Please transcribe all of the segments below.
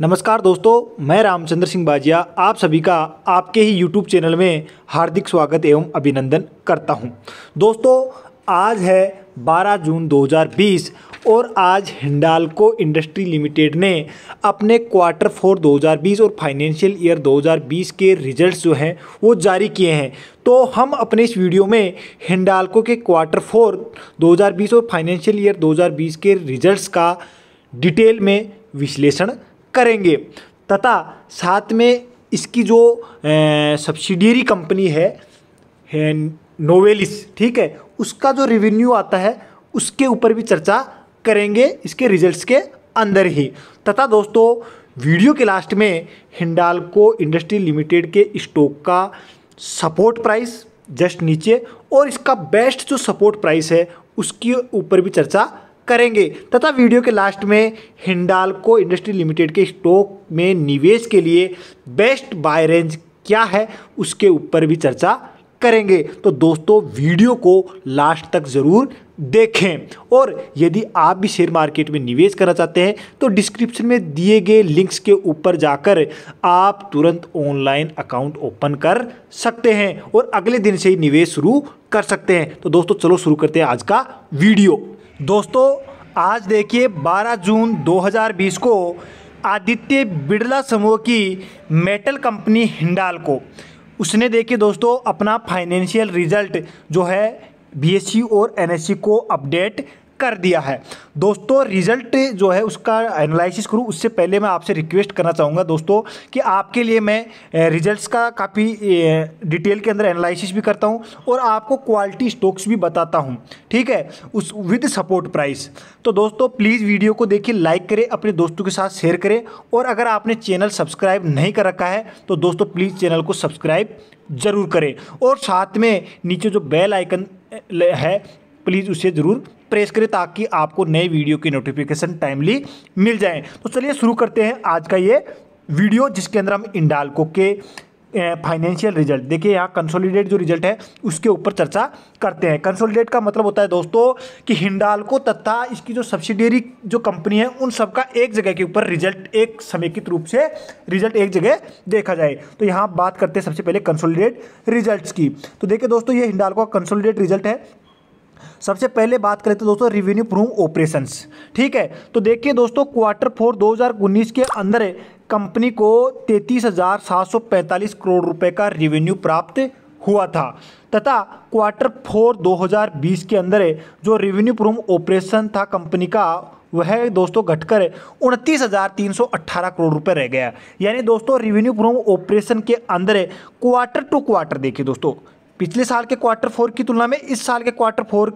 नमस्कार दोस्तों मैं रामचंद्र सिंह बाजिया आप सभी का आपके ही YouTube चैनल में हार्दिक स्वागत एवं अभिनंदन करता हूं। दोस्तों आज है 12 जून 2020 और आज हिंडालको इंडस्ट्री लिमिटेड ने अपने क्वार्टर फोर 2020 और फाइनेंशियल ईयर 2020 के रिजल्ट्स जो हैं वो जारी किए हैं तो हम अपने इस वीडियो में हिंडालको के क्वार्टर फोर 2020 और फाइनेंशियल ईयर 2020 के रिजल्ट्स का डिटेल में विश्लेषण करेंगे तथा साथ में इसकी जो सब्सिडियरी कंपनी है नोवेलिस ठीक है उसका जो रेवेन्यू आता है उसके ऊपर भी चर्चा करेंगे इसके रिजल्ट्स के अंदर ही तथा दोस्तों वीडियो के लास्ट में हिंडालको इंडस्ट्री लिमिटेड के स्टॉक का सपोर्ट प्राइस जस्ट नीचे और इसका बेस्ट जो सपोर्ट प्राइस है उसके ऊपर भी चर्चा करेंगे तथा वीडियो के लास्ट में हिंडालको इंडस्ट्री लिमिटेड के स्टॉक में निवेश के लिए बेस्ट बाय रेंज क्या है उसके ऊपर भी चर्चा करेंगे तो दोस्तों वीडियो को लास्ट तक ज़रूर देखें और यदि आप भी शेयर मार्केट में निवेश करना चाहते हैं तो डिस्क्रिप्शन में दिए गए लिंक्स के ऊपर जाकर आप तुरंत ऑनलाइन अकाउंट ओपन कर सकते हैं और अगले दिन से ही निवेश शुरू कर सकते हैं तो दोस्तों चलो शुरू करते हैं आज का वीडियो दोस्तों आज देखिए 12 जून 2020 को आदित्य बिड़ला समूह की मेटल कंपनी हिंडाल को उसने देखिए दोस्तों अपना फाइनेंशियल रिजल्ट जो है बी और एन को अपडेट कर दिया है दोस्तों रिजल्ट जो है उसका एनालिसिस करूँ उससे पहले मैं आपसे रिक्वेस्ट करना चाहूँगा दोस्तों कि आपके लिए मैं रिजल्ट्स का काफ़ी डिटेल के अंदर एनालिसिस भी करता हूँ और आपको क्वालिटी स्टॉक्स भी बताता हूँ ठीक है उस विद सपोर्ट प्राइस तो दोस्तों प्लीज़ वीडियो को देखिए लाइक करें अपने दोस्तों के साथ शेयर करें और अगर आपने चैनल सब्सक्राइब नहीं कर रखा है तो दोस्तों प्लीज़ चैनल को सब्सक्राइब ज़रूर करें और साथ में नीचे जो बेल आइकन है प्लीज़ उसे ज़रूर प्रेस करें ताकि आपको नए वीडियो की नोटिफिकेशन टाइमली मिल जाए तो चलिए शुरू करते हैं आज का ये वीडियो जिसके अंदर हम इंडालको के फाइनेंशियल रिजल्ट देखिए यहाँ कंसोलिडेट जो रिजल्ट है उसके ऊपर चर्चा करते हैं कंसोलिडेट का मतलब होता है दोस्तों कि हिंडालको तथा इसकी जो सब्सिडियरी जो कंपनी है उन सब का एक जगह के ऊपर रिजल्ट एक समेकित रूप से रिजल्ट एक जगह देखा जाए तो यहाँ बात करते हैं सबसे पहले कंसोलिडेट रिजल्ट की तो देखिए दोस्तों ये हिंडालको का कंसोलिडेट रिजल्ट है सबसे पहले बात करें तो दोस्तों रिवेन्यू प्रूव ऑपरेशंस ठीक है तो देखिए दोस्तों क्वार्टर फोर 2019 के अंदर कंपनी को तैंतीस करोड़ रुपए का रिवेन्यू प्राप्त हुआ था तथा क्वार्टर फोर 2020 के अंदर जो रिवेन्यू प्रूव ऑपरेशन था कंपनी का वह दोस्तों घटकर उनतीस करोड़ रुपए रह गया यानी दोस्तों रिवेन्यू प्रूव ऑपरेशन के अंदर क्वार्टर टू क्वार्टर देखिए दोस्तों पिछले साल के क्वार्टर फोर की तुलना में इस साल के क्वार्टर फोर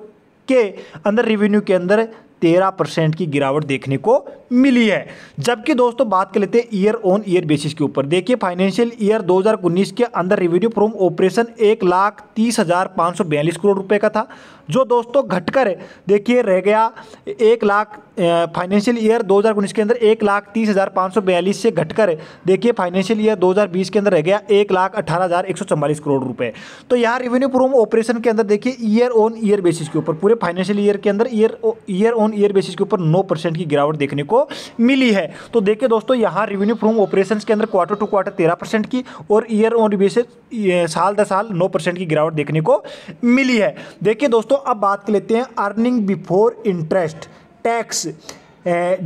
के अंदर रेवेन्यू के अंदर तेरह परसेंट की गिरावट देखने को मिली है जबकि दोस्तों बात कर लेते हैं ईयर ऑन ईयर बेसिस के ऊपर देखिए फाइनेंशियल ईयर 2019 के अंदर रेवेन्यू फ्रॉम ऑपरेशन एक लाख तीस हज़ार पाँच सौ बयालीस करोड़ रुपए का था जो दोस्तों घटकर देखिए रह गया एक लाख फाइनेंशियल ईयर दो हज़ार उन्नीस के अंदर एक लाख तीस हज़ार पाँच सौ बयालीस से घटकर देखिए फाइनेंशियल ईयर दो हज़ार बीस के अंदर रह गया एक लाख अठारह हज़ार एक सौ चौवालीस करोड़ रुपए तो यहाँ रेवेन्यू प्रोम ऑपरेशन के अंदर देखिए ईयर ऑन ईयर बेसिस के ऊपर पूरे फाइनेंशियल ईयर के अंदर year year on year basis के ऊपर नौ परसेंट की गिरावट देखने को मिली है तो देखिए दोस्तों यहाँ रेवेन्यू प्रोम ऑपरेशन के अंदर क्वार्टर टू क्वार्टर तेरह परसेंट की और ईयर ऑन बेसिस साल दर साल नौ परसेंट की गिरावट देखने को मिली है देखिए दोस्तों दोस्तों अब बात कर लेते हैं earning before interest tax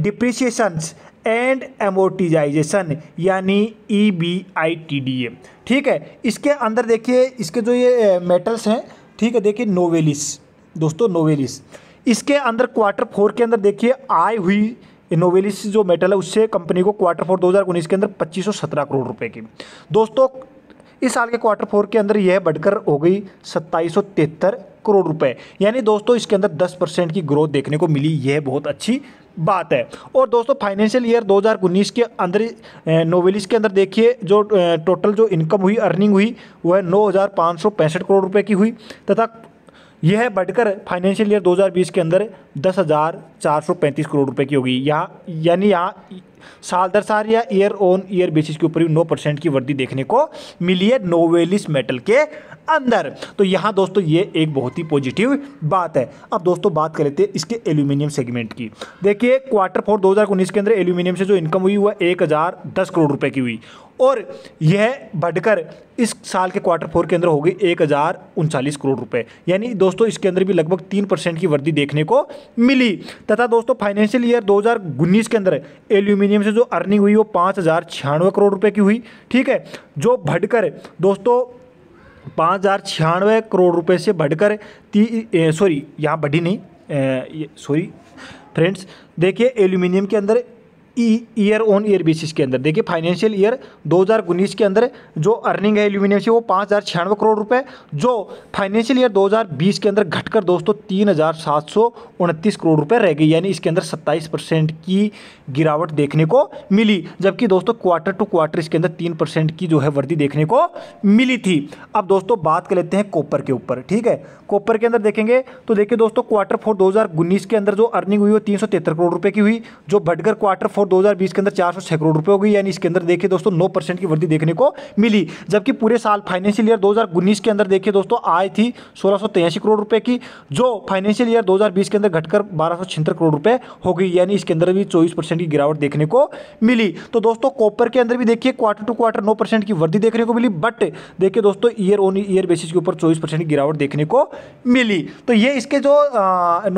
depreciations and amortisation यानी E B I T D A ठीक है इसके अंदर देखिए इसके जो ये मेटल्स हैं ठीक है देखिए नोवेलिस दोस्तों नोवेलिस इसके अंदर क्वार्टर फोर के अंदर देखिए आय हुई नोवेलिस जो मेटल है उससे कंपनी को क्वार्टर फोर 2019 के अंदर 2517 करोड़ रुपए की दोस्तों इस साल के क्वार्टर फोर के अंदर यह बढ़कर हो गई सत्ताईस करोड़ रुपए यानी दोस्तों इसके अंदर 10 परसेंट की ग्रोथ देखने को मिली यह बहुत अच्छी बात है और दोस्तों फाइनेंशियल ईयर 2019 के अंदर नोवेलिस के अंदर देखिए जो टोटल जो इनकम हुई अर्निंग हुई वह नौ करोड़ रुपए की हुई तथा यह बढ़कर फाइनेंशियल ईयर 2020 के अंदर दस हज़ार चार सौ पैंतीस करोड़ रुपए की होगी यहाँ यानी यहाँ साल दर साल या ईयर ऑन ईयर बेसिस के ऊपर भी नौ परसेंट की वृद्धि देखने को मिली है नोवेलिस मेटल के अंदर तो यहाँ दोस्तों ये एक बहुत ही पॉजिटिव बात है अब दोस्तों बात कर लेते हैं इसके एल्यूमिनियम सेगमेंट की देखिए क्वार्टर फोर दो के अंदर एल्यूमिनियम से जो इनकम हुई वह एक हज़ार दस करोड़ रुपए की हुई और यह बढ़कर इस साल के क्वार्टर फोर के अंदर हो गई एक हज़ार उनचालीस करोड़ रुपए यानी दोस्तों इसके अंदर भी लगभग तीन परसेंट की वृद्धि देखने को मिली तथा दोस्तों फाइनेंशियल ईयर दो के अंदर एल्यूमिनियम से जो अर्निंग हुई वो पाँच करोड़ रुपये की हुई ठीक है जो भटकर दोस्तों पाँच हज़ार छियानवे करोड़ रुपए से बढ़कर सॉरी यहाँ बढ़ी नहीं सॉरी फ्रेंड्स देखिए एल्यूमिनियम के अंदर ईयर ऑन ईयर बेसिस के अंदर देखिए फाइनेंशियल ईयर 2019 के अंदर जो अर्निंग है एल्यूमिनियम से वो पाँच करोड़ रुपए जो फाइनेंशियल ईयर 2020 के अंदर घटकर दोस्तों तीन करोड़ रुपए रह गई यानी इसके अंदर 27 परसेंट की गिरावट देखने को मिली जबकि दोस्तों क्वार्टर टू क्वार्टर इसके अंदर तीन परसेंट की जो है वृद्धि देखने को मिली थी अब दोस्तों बात कर लेते हैं कॉपर के ऊपर ठीक है कॉपर के अंदर देखेंगे तो देखिए दोस्तों क्वार्टर फोर दो के अंदर जो अर्निंग हुई वो तीन करोड़ रुपये की हुई जो बढ़कर क्वार्टर फोर 2020 के अंदर चार सौ छह करोड़ रुपए हो गई यानी इसके अंदर देखिए दोस्तों नौ परसेंट की वृद्धि देखने को मिली जबकि पूरे साल फाइनेंशियल ईयर 2019 के अंदर देखिए दोस्तों आय थी सोलह करोड़ रुपए की जो फाइनेंशियल ईयर 2020 के अंदर घटकर बारह करोड़ रुपए हो गई यानी इसके अंदर भी चौबीस की गिरावट देखने को मिली तो दोस्तों कॉपर के अंदर भी देखिए क्वार्टर टू क्वार्टर नौ की वृद्धि देखने को मिली बट देखिए दोस्तों ईयर ऑन ईयर बेसिस के ऊपर चौबीस की गिरावट देखने को मिली तो ये इसके जो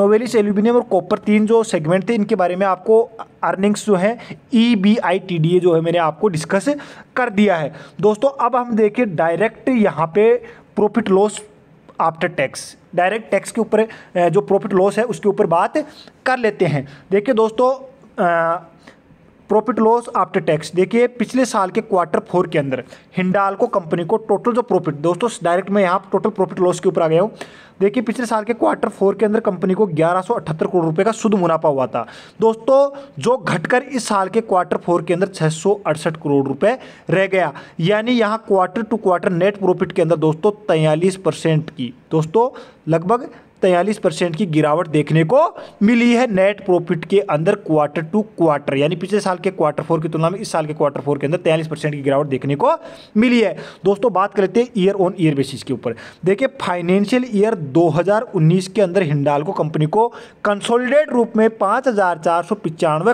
नोवेलिस एल्यूमिनियम और कॉपर तीन जो सेगमेंट थे इनके बारे में आपको अर्निंग्स जो है E B I T D A जो है मैंने आपको डिस्कस कर दिया है दोस्तों अब हम देखें डायरेक्ट यहाँ पे profit loss after tax direct tax के ऊपर जो प्रॉफिट लॉस है उसके ऊपर बात कर लेते हैं देखिए दोस्तों आ, प्रॉफिट लॉस आफ्टर टैक्स देखिए पिछले साल के क्वार्टर फोर के अंदर हिंडाल को कंपनी को टोटल जो प्रॉफिट दोस्तों डायरेक्ट मैं यहाँ टोटल प्रॉफिट लॉस के ऊपर आ गया हूँ देखिए पिछले साल के क्वार्टर फोर के अंदर कंपनी को ग्यारह करोड़ रुपए का शुद्ध मुनाफा हुआ था दोस्तों जो घटकर इस साल के क्वार्टर फोर के अंदर छह करोड़ रुपए रह गया यानी यहाँ quarter to quarter net profit के अंदर दोस्तों परसेंट की दोस्तों लगभग तैयलीस परसेंट की गिरावट देखने को मिली है नेट प्रॉफिट के अंदर क्वार्टर टू क्वार्टर यानी पिछले साल के क्वार्टर फोर की तुलना में इस साल के क्वार्टर फोर के अंदर तैयलीस परसेंट की गिरावट देखने को मिली है दोस्तों बात कर लेते हैं ईयर ऑन ईयर बेसिस के ऊपर देखिए फाइनेंशियल ईयर 2019 के अंदर हिंडालको कंपनी को कंसोलिडेट रूप में पाँच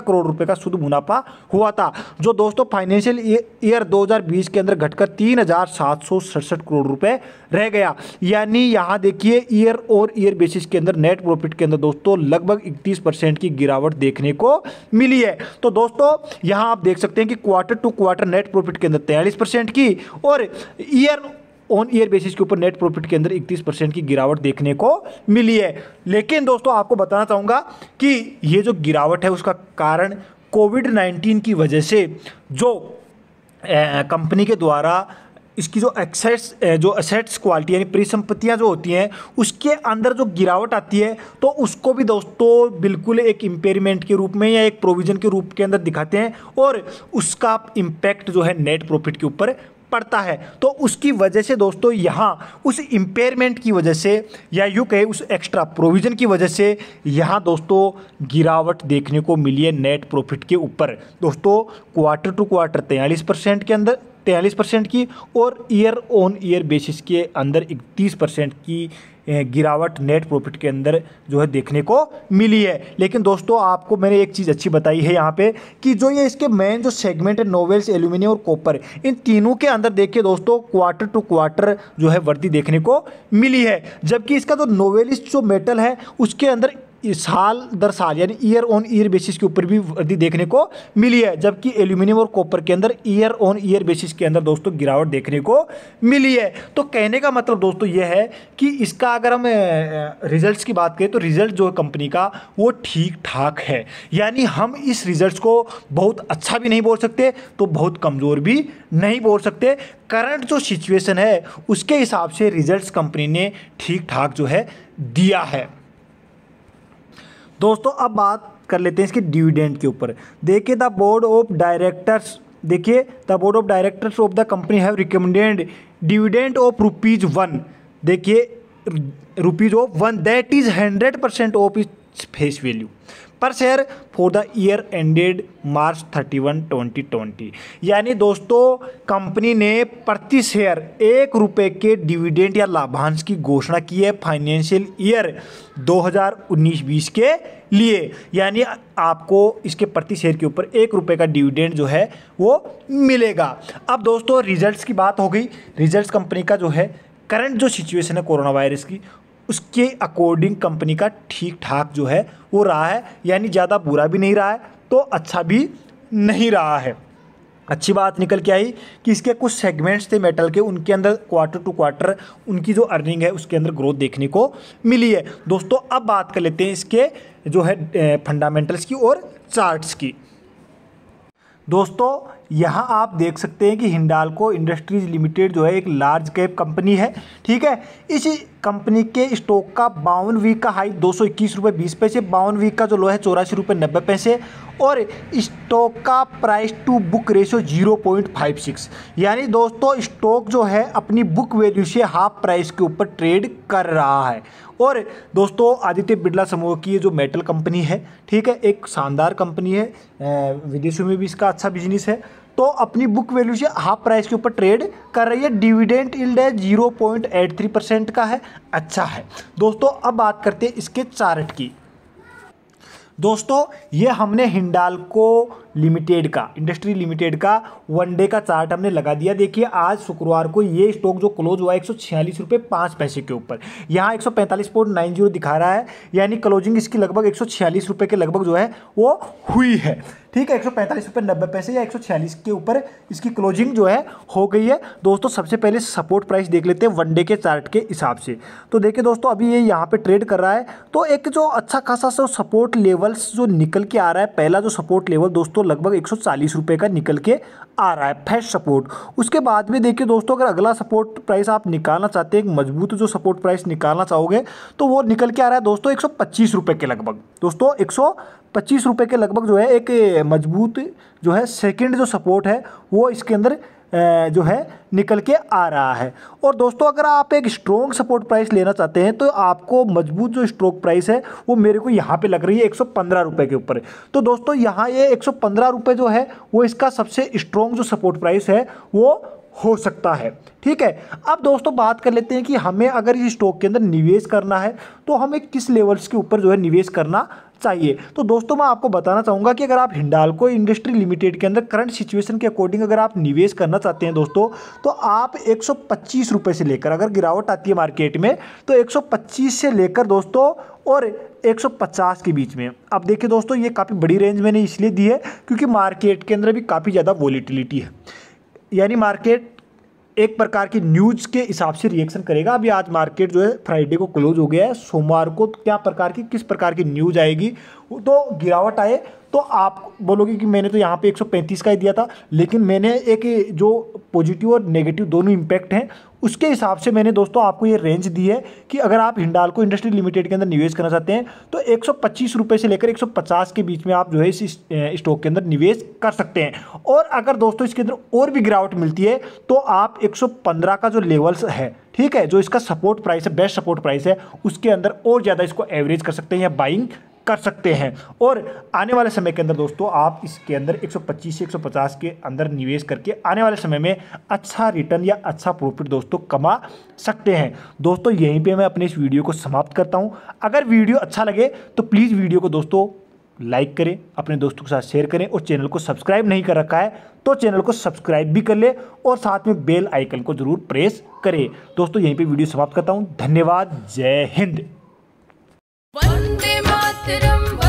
करोड़ रुपये का शुद्ध मुनाफा हुआ था जो दोस्तों फाइनेंशियल ईयर दो के अंदर घटकर तीन करोड़ रुपये रह गया यानी यहाँ देखिए ईयर और ईयर बेसिस के अंदर नेट प्रॉफिट के अंदर दोस्तों लगभग इकतीस परसेंट की गिरावट देखने को मिली है तो दोस्तों यहां आप देख सकते हैं कि quarter to quarter net profit के अंदर तैंतालीस परसेंट की और ईयर ऑन ईयर बेसिस के ऊपर नेट प्रॉफिट के अंदर 31 परसेंट की गिरावट देखने को मिली है लेकिन दोस्तों आपको बताना चाहूँगा कि ये जो गिरावट है उसका कारण कोविड 19 की वजह से जो कंपनी के द्वारा इसकी जो एक्सेट्स जो असेट्स क्वालिटी यानी परिसंपत्तियाँ जो होती हैं उसके अंदर जो गिरावट आती है तो उसको भी दोस्तों बिल्कुल एक इम्पेयरमेंट के रूप में या एक प्रोविज़न के रूप के अंदर दिखाते हैं और उसका इम्पैक्ट जो है नेट प्रॉफिट के ऊपर पड़ता है तो उसकी वजह से दोस्तों यहाँ उस इम्पेयरमेंट की वजह से या यूँ कहे उस एक्स्ट्रा प्रोविज़न की वजह से यहाँ दोस्तों गिरावट देखने को मिली है नेट प्रॉफिट के ऊपर दोस्तों क्वार्टर टू क्वार्टर तैंतालीस परसेंट के अंदर तैंतालीस परसेंट की और ईयर ऑन ईयर बेसिस के अंदर इकतीस परसेंट की गिरावट नेट प्रॉफिट के अंदर जो है देखने को मिली है लेकिन दोस्तों आपको मैंने एक चीज़ अच्छी बताई है यहाँ पे कि जो ये इसके मेन जो सेगमेंट है नोवेल्स एल्यूमिनियम और कॉपर इन तीनों के अंदर देखिए दोस्तों क्वार्टर टू क्वार्टर जो है वर्दी देखने को मिली है जबकि इसका जो नोवेलिस्ट जो मेटल है उसके अंदर साल दर साल यानी ईयर ऑन ईयर बेसिस के ऊपर भी वृद्धि देखने को मिली है जबकि एल्यूमिनियम और कॉपर के अंदर ईयर ऑन ईयर बेसिस के अंदर दोस्तों गिरावट देखने को मिली है तो कहने का मतलब दोस्तों यह है कि इसका अगर हम रिजल्ट्स की बात करें तो रिजल्ट जो है कंपनी का वो ठीक ठाक है यानी हम इस रिजल्ट को बहुत अच्छा भी नहीं बोल सकते तो बहुत कमज़ोर भी नहीं बोल सकते करंट जो सिचुएशन है उसके हिसाब से रिज़ल्ट कंपनी ने ठीक ठाक जो है दिया है दोस्तों अब बात कर लेते हैं इसके डिविडेंड के ऊपर देखिए द बोर्ड ऑफ डायरेक्टर्स देखिए the board of directors of the company have recommended dividend of rupees one देखिए rupees of one that is hundred percent of is face value per share for the year ended March 31 2020 यानी दोस्तों company ने प्रति share एक रुपये के dividend या लाभांश की घोषणा की है फाइनेंशियल ईयर 2019-20 के लिए यानी आपको इसके प्रति शेयर के ऊपर एक रुपये का डिविडेंड जो है वो मिलेगा अब दोस्तों रिजल्ट्स की बात हो गई रिजल्ट्स कंपनी का जो है करंट जो सिचुएशन है कोरोना वायरस की उसके अकॉर्डिंग कंपनी का ठीक ठाक जो है वो रहा है यानी ज़्यादा बुरा भी नहीं रहा है तो अच्छा भी नहीं रहा है अच्छी बात निकल के आई कि इसके कुछ सेगमेंट्स थे मेटल के उनके अंदर क्वार्टर टू क्वार्टर उनकी जो अर्निंग है उसके अंदर ग्रोथ देखने को मिली है दोस्तों अब बात कर लेते हैं इसके जो है फंडामेंटल्स की और चार्ट्स की दोस्तों यहाँ आप देख सकते हैं कि हिंडालको इंडस्ट्रीज लिमिटेड जो है एक लार्ज कैप कंपनी है ठीक है इस कंपनी के स्टॉक का बावन वीक का हाई दो सौ इक्कीस रुपये बीस पैसे बावन वीक का जो लो है चौरासी रुपये नब्बे पैसे और स्टॉक का price to book ratio zero point five six यानी दोस्तों स्टॉक जो है अपनी बुक वैल्यू से हाफ प्राइस के ऊपर ट्रेड कर रहा है और दोस्तों आदित्य बिरला समूह की ये जो मेटल कंपनी है ठीक है एक शानदार कंपनी है विदेशों में भी इसका अच्छा बिजनेस है तो अपनी बुक वैल्यू से हाफ प्राइस के ऊपर ट्रेड कर रही है डिविडेंट इल्ड है zero point eight three percent का है अच्छा है दोस्तों अब बात करते हैं इसके चार्ट की दोस्तों ये हमने हिंडाल को लिमिटेड का इंडस्ट्री लिमिटेड का वन डे का चार्ट हमने लगा दिया देखिए आज शुक्रवार को ये स्टॉक जो क्लोज हुआ एक सौ छियालीस रुपये पाँच पैसे के ऊपर यहाँ एक सौ पैंतालीस पॉइंट नाइन जीरो दिखा रहा है यानी क्लोजिंग इसकी लगभग एक सौ छियालीस रुपये के लगभग जो है वो हुई है ठीक है एक सौ पैंतालीस रुपये नब्बे पैसे या एक सौ छियालीस के ऊपर इसकी क्लोजिंग जो है हो गई है दोस्तों सबसे पहले सपोर्ट प्राइस देख लेते हैं वनडे के चार्ट के हिसाब से तो देखिए दोस्तों अभी ये यहाँ पे ट्रेड कर रहा है तो एक जो अच्छा खासा सपोर्ट लेवल्स जो निकल के आ रहा है पहला जो सपोर्ट लेवल दोस्तों दोस्तों लगभग एक सौ का निकल के आ रहा है फैश सपोर्ट उसके बाद में देखिए दोस्तों अगर अगला सपोर्ट प्राइस आप निकालना चाहते हैं एक मजबूत जो सपोर्ट प्राइस निकालना चाहोगे तो वो निकल के आ रहा है दोस्तों एक सौ के लगभग दोस्तों एक सौ के लगभग जो है एक मजबूत जो है सेकेंड जो सपोर्ट है वो इसके अंदर जो है निकल के आ रहा है और दोस्तों अगर आप एक स्ट्रॉन्ग सपोर्ट प्राइस लेना चाहते हैं तो आपको मजबूत जो स्ट्रोक प्राइस है वो मेरे को यहाँ पे लग रही है एक सौ के ऊपर तो दोस्तों यहाँ ये एक सौ जो है वो इसका सबसे स्ट्रॉन्ग जो सपोर्ट प्राइस है वो हो सकता है ठीक है अब दोस्तों बात कर लेते हैं कि हमें अगर इस स्टॉक के अंदर निवेश करना है तो हमें किस लेवल्स के ऊपर जो है निवेश करना चाहिए तो दोस्तों मैं आपको बताना चाहूँगा कि अगर आप हिंडालको इंडस्ट्री लिमिटेड के अंदर करंट सिचुएशन के अकॉर्डिंग अगर आप निवेश करना चाहते हैं दोस्तों तो आप एक रुपए से लेकर अगर गिरावट आती है मार्केट में तो एक से लेकर दोस्तों और 150 के बीच में अब देखिए दोस्तों ये काफ़ी बड़ी रेंज मैंने इसलिए दी है क्योंकि मार्केट के अंदर भी काफ़ी ज़्यादा वॉलीटिलिटी है यानी मार्केट एक प्रकार की न्यूज़ के हिसाब से रिएक्शन करेगा अभी आज मार्केट जो है फ्राइडे को क्लोज हो गया है सोमवार को क्या प्रकार की किस प्रकार की न्यूज़ आएगी तो गिरावट आए तो आप बोलोगे कि मैंने तो यहाँ पे 135 का ही दिया था लेकिन मैंने एक जो पॉजिटिव और नेगेटिव दोनों इम्पैक्ट हैं उसके हिसाब से मैंने दोस्तों आपको ये रेंज दी है कि अगर आप हिंडालको इंडस्ट्री लिमिटेड के अंदर निवेश करना चाहते हैं तो एक सौ से लेकर 150 के बीच में आप जो है इस स्टॉक के अंदर निवेश कर सकते हैं और अगर दोस्तों इसके अंदर और भी गिरावट मिलती है तो आप 115 का जो लेवल्स है ठीक है जो इसका सपोर्ट प्राइस है बेस्ट सपोर्ट प्राइस है उसके अंदर और ज़्यादा इसको एवरेज कर सकते हैं या बाइंग कर सकते हैं और आने वाले समय के अंदर दोस्तों आप इसके अंदर 125 से 150 के अंदर निवेश करके आने वाले समय में अच्छा रिटर्न या अच्छा प्रॉफिट दोस्तों कमा सकते हैं दोस्तों यहीं पे मैं अपने इस वीडियो को समाप्त करता हूँ अगर वीडियो अच्छा लगे तो प्लीज़ वीडियो को दोस्तों लाइक करें अपने दोस्तों के साथ शेयर करें और चैनल को सब्सक्राइब नहीं कर रखा है तो चैनल को सब्सक्राइब भी कर ले और साथ में बेल आइकन को ज़रूर प्रेस करें दोस्तों यहीं पर वीडियो समाप्त करता हूँ धन्यवाद जय हिंद திரும்ப